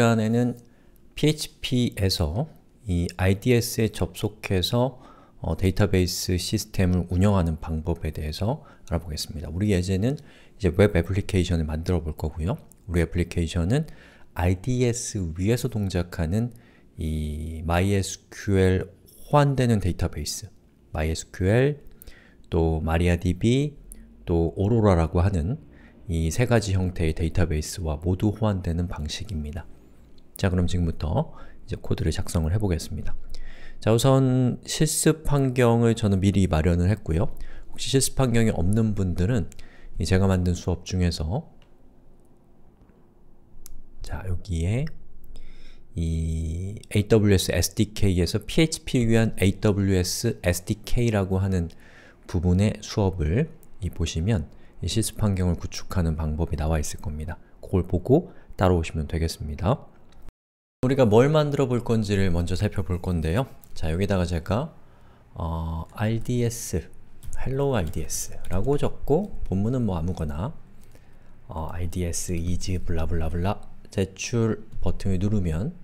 시간에는 PHP에서 이 IDS에 접속해서 어, 데이터베이스 시스템을 운영하는 방법에 대해서 알아보겠습니다. 우리 예제는 이제 웹 애플리케이션을 만들어 볼 거고요. 우리 애플리케이션은 IDS 위에서 동작하는 이 MySQL 호환되는 데이터베이스 MySQL, 또 MariaDB, 또 오로라라고 하는 이 세 가지 형태의 데이터베이스와 모두 호환되는 방식입니다. 자 그럼 지금부터 이제 코드를 작성을 해보겠습니다. 자 우선 실습 환경을 저는 미리 마련을 했고요. 혹시 실습 환경이 없는 분들은 제가 만든 수업 중에서 자 여기에 이 AWS SDK에서 PHP 위한 AWS SDK라고 하는 부분의 수업을 이 보시면 이 실습 환경을 구축하는 방법이 나와 있을 겁니다. 그걸 보고 따라오시면 되겠습니다. 우리가 뭘 만들어 볼 건지를 먼저 살펴볼 건데요. 자, 여기다가 제가 어, rds, hello rds라고 적고 본문은 뭐 아무거나 어, rds is 블라블라블라 제출 버튼을 누르면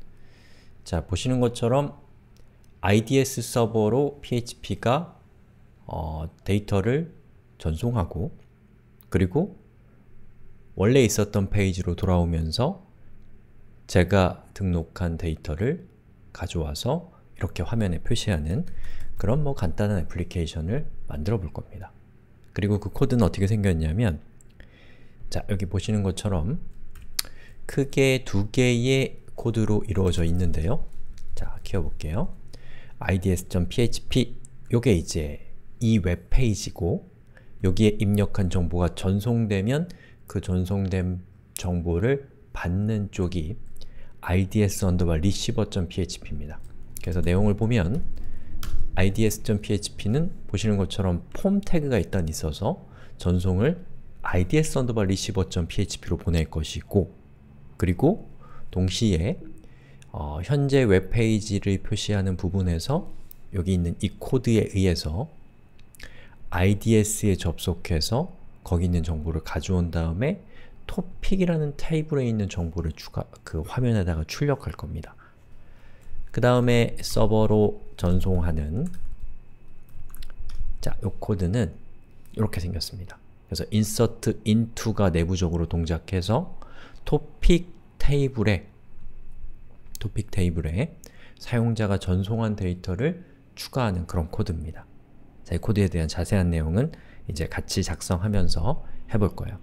자, 보시는 것처럼 IDS 서버로 PHP가 어, 데이터를 전송하고 그리고 원래 있었던 페이지로 돌아오면서 제가 등록한 데이터를 가져와서 이렇게 화면에 표시하는 그런 뭐 간단한 애플리케이션을 만들어 볼 겁니다. 그리고 그 코드는 어떻게 생겼냐면 자, 여기 보시는 것처럼 크게 두 개의 코드로 이루어져 있는데요. 자, 키워볼게요. ids.php 요게 이제 이 웹페이지고 여기에 입력한 정보가 전송되면 그 전송된 정보를 받는 쪽이 ids-receiver.php입니다. 그래서 내용을 보면 ids.php는 보시는 것처럼 폼 태그가 일단 있어서 전송을 ids-receiver.php로 보낼 것이고 그리고 동시에 어, 현재 웹페이지를 표시하는 부분에서 여기 있는 이 코드에 의해서 IDS에 접속해서 거기 있는 정보를 가져온 다음에 t o p i c 이라는 테이블에 있는 정보를 추가, 그 화면에다가 출력할 겁니다. 그 다음에 서버로 전송하는 자, 요 코드는 이렇게 생겼습니다. 그래서 insert into가 내부적으로 동작해서 토픽 테이블에 토픽 테이블에 사용자가 전송한 데이터를 추가하는 그런 코드입니다. 자, 이 코드에 대한 자세한 내용은 이제 같이 작성하면서 해볼 거예요.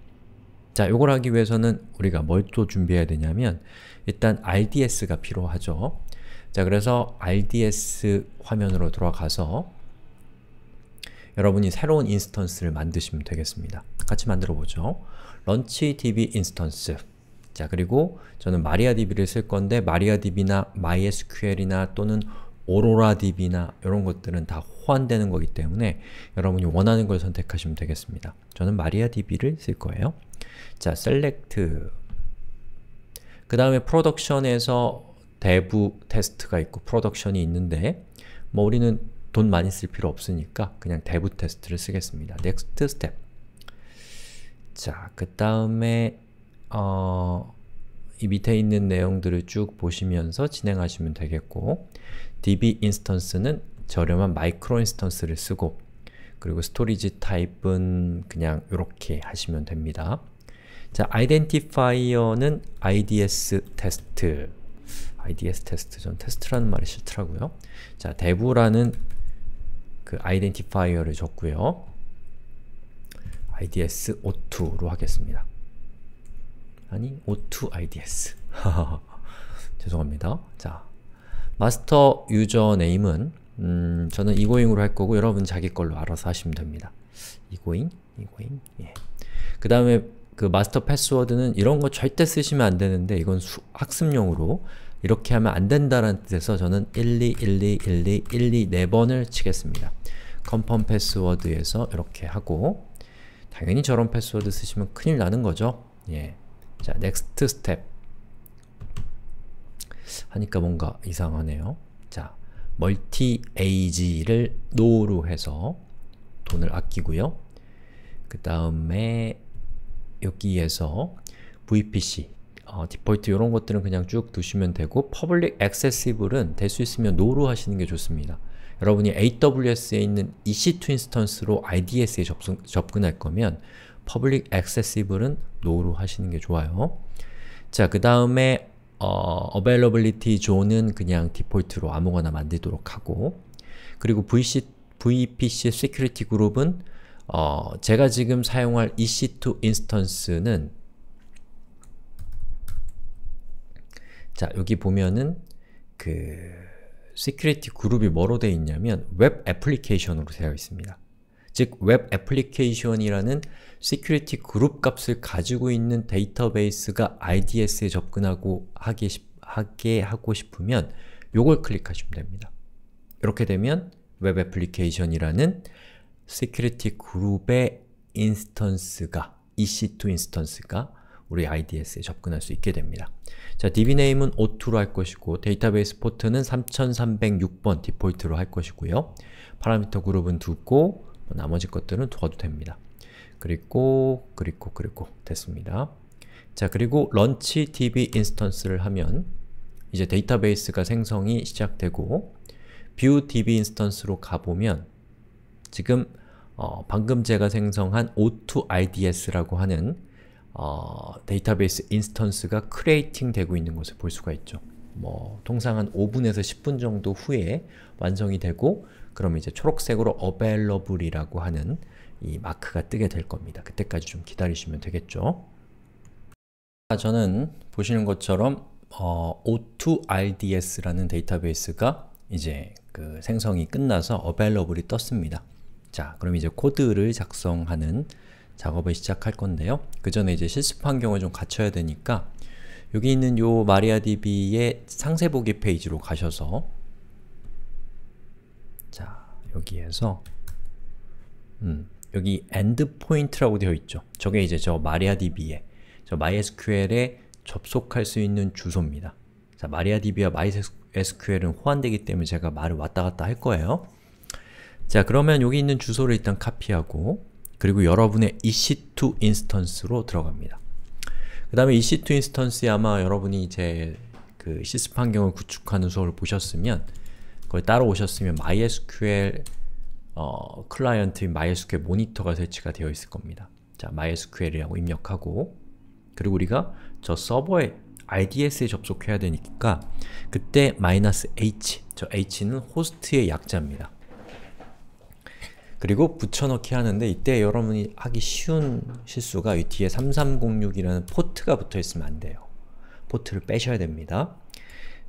자, 요걸 하기 위해서는 우리가 뭘 또 준비해야 되냐면 일단 RDS가 필요하죠. 자, 그래서 RDS 화면으로 들어가서 여러분이 새로운 인스턴스를 만드시면 되겠습니다. 같이 만들어 보죠. lunchdb 인스턴스 자, 그리고 저는 mariadb를 쓸 건데 mariadb나 mysql이나 또는 오로라DB나 이런 것들은 다 호환되는 거기 때문에 여러분이 원하는 걸 선택하시면 되겠습니다. 저는 마리아DB를 쓸 거예요. 자, select 그 다음에 production에서 대부 테스트가 있고 production이 있는데 뭐 우리는 돈 많이 쓸 필요 없으니까 그냥 대부 테스트를 쓰겠습니다. next step 자, 그 다음에 어, 이 밑에 있는 내용들을 쭉 보시면서 진행하시면 되겠고 db 인스턴스는 저렴한 마이크로 인스턴스를 쓰고 그리고 스토리지 타입은 그냥 이렇게 하시면 됩니다. 자, identifier는 IDS 테스트 IDS 테스트, 전 테스트라는 말이 싫더라고요. 자, 대부라는 그 identifier를 줬고요. IDS O2로 하겠습니다. 아니, O2 IDS. 죄송합니다. 자, 마스터 유저 네임은 음, 저는 이고잉으로 할 거고 여러분 자기 걸로 알아서 하시면 됩니다. 이고잉, 이고잉, 예. 그 다음에 그 마스터 패스워드는 이런 거 절대 쓰시면 안 되는데 이건 수, 학습용으로 이렇게 하면 안된다는 뜻에서 저는 12121212 4번을 치겠습니다. 컴펌 패스워드에서 이렇게 하고 당연히 저런 패스워드 쓰시면 큰일 나는 거죠. 예. 자, 넥스트 스텝 하니까 뭔가 이상하네요. 자, 멀티 에이지를 노로 해서 돈을 아끼고요. 그 다음에 여기에서 VPC, 어, 디폴트 이런 것들은 그냥 쭉 두시면 되고 퍼블릭 액세시블은 될 수 있으면 노로 하시는 게 좋습니다. 여러분이 AWS에 있는 EC2 인스턴스로 IDS에 접근, 접근할 거면 퍼블릭 액세시블은 노로 하시는 게 좋아요. 자, 그 다음에 어, availability zone은 그냥 디폴트로 아무거나 만들도록 하고 그리고 VC, VPC security 그룹은 어, 제가 지금 사용할 EC2 인스턴스는 자, 여기 보면은 그 시큐리티 그룹이 뭐로 되어 있냐면 웹 애플리케이션으로 되어 있습니다. 즉, 웹 애플리케이션이라는 시큐리티 그룹 값을 가지고 있는 데이터베이스가 IDS에 접근하고 하게, 하게 하고 싶으면 요걸 클릭하시면 됩니다. 이렇게 되면 웹 애플리케이션이라는 security 그룹의 인스턴스가 EC2 인스턴스가 우리 IDS에 접근할 수 있게 됩니다. 자, dbname은 O2로 할 것이고 데이터베이스 포트는 3306번 디폴트로 할 것이고요. 파라미터 그룹은 두고 뭐 나머지 것들은 두어도 됩니다. 그리고 그리고 그리고 됐습니다. 자, 그리고 런치 db 인스턴스를 하면 이제 데이터베이스가 생성이 시작되고 view db 인스턴스로 가보면 지금 어, 방금 제가 생성한 o2ids라고 하는 어, 데이터베이스 인스턴스가 크레이팅 되고 있는 것을 볼 수가 있죠. 뭐 통상 한 5분에서 10분 정도 후에 완성이 되고 그럼 이제 초록색으로 available이라고 하는 이 마크가 뜨게 될 겁니다. 그때까지 좀 기다리시면 되겠죠. 아, 저는 보시는 것처럼 어, o2rds라는 데이터베이스가 이제 그 생성이 끝나서 available이 떴습니다. 자, 그럼 이제 코드를 작성하는 작업을 시작할 건데요. 그 전에 이제 실습 환경을 좀 갖춰야 되니까 여기 있는 요 마리아DB의 상세 보기 페이지로 가셔서 자, 여기에서 음, 여기 endpoint라고 되어 있죠. 저게 이제 저 마리아DB의 저 MySQL에 접속할 수 있는 주소입니다. 자, 마리아DB와 MySQL은 호환되기 때문에 제가 말을 왔다 갔다 할 거예요. 자 그러면 여기 있는 주소를 일단 카피하고 그리고 여러분의 EC2 인스턴스로 들어갑니다. 그 다음에 EC2 인스턴스에 아마 여러분이 제그 시스템 환경을 구축하는 수업을 보셨으면 그걸 따로 오셨으면 MySQL 어, 클라이언트인 MySQL 모니터가 설치가 되어 있을 겁니다. 자, MySQL이라고 입력하고 그리고 우리가 저 서버에 i d s 에 접속해야 되니까 그때 마이너스 h, 저 h는 호스트의 약자입니다. 그리고 붙여넣기 하는데 이때 여러분이 하기 쉬운 실수가 이 뒤에 3306이라는 포트가 붙어 있으면 안 돼요. 포트를 빼셔야 됩니다.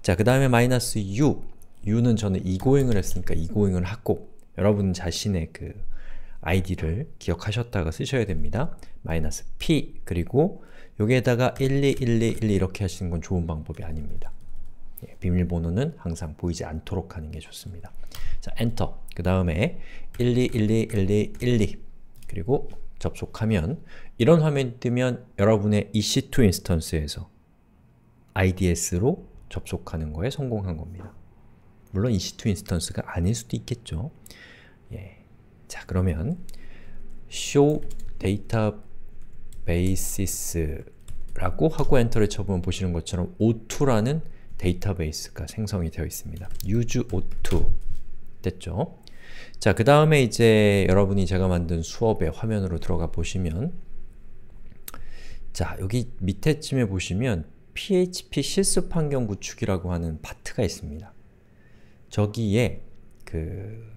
자, 그 다음에 마이너스 u u는 저는 e g o i n g 을 했으니까 e g o i n g 을 하고 여러분 자신의 그 아이디를 기억하셨다가 쓰셔야 됩니다. 마이너스 p 그리고 여기에다가 121212 이렇게 하시는 건 좋은 방법이 아닙니다. 예, 비밀번호는 항상 보이지 않도록 하는 게 좋습니다. 자, 엔터. 그 다음에 1 2 1 2 1 1 2 그리고 접속하면 이런 화면 뜨면 여러분의 EC2 인스턴스에서 IDS로 접속하는 거에 성공한 겁니다. 물론 EC2 인스턴스가 아닐 수도 있겠죠. 예. 자, 그러면 show d a t a b a s e 라고 하고 엔터를 쳐보면 보시는 것처럼 O2라는 데이터베이스가 생성이 되어 있습니다. use o 됐죠? 자, 그 다음에 이제 여러분이 제가 만든 수업의 화면으로 들어가 보시면 자, 여기 밑에쯤에 보시면 PHP 실습 환경 구축이라고 하는 파트가 있습니다. 저기에 그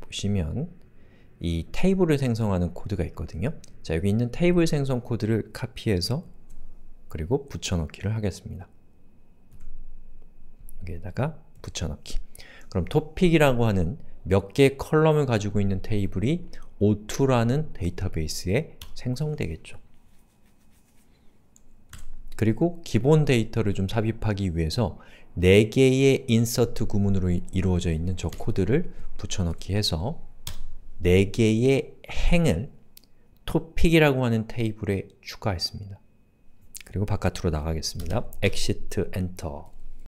보시면 이 테이블을 생성하는 코드가 있거든요. 자, 여기 있는 테이블 생성 코드를 카피해서 그리고 붙여넣기를 하겠습니다. 여기에다가 붙여넣기. 그럼 토픽이라고 하는 몇 개의 컬럼을 가지고 있는 테이블이 O2라는 데이터베이스에 생성되겠죠. 그리고 기본 데이터를 좀 삽입하기 위해서 4개의 insert 구문으로 이루어져 있는 저 코드를 붙여넣기 해서 4개의 행을 topic이라고 하는 테이블에 추가했습니다. 그리고 바깥으로 나가겠습니다. 엑시트 엔터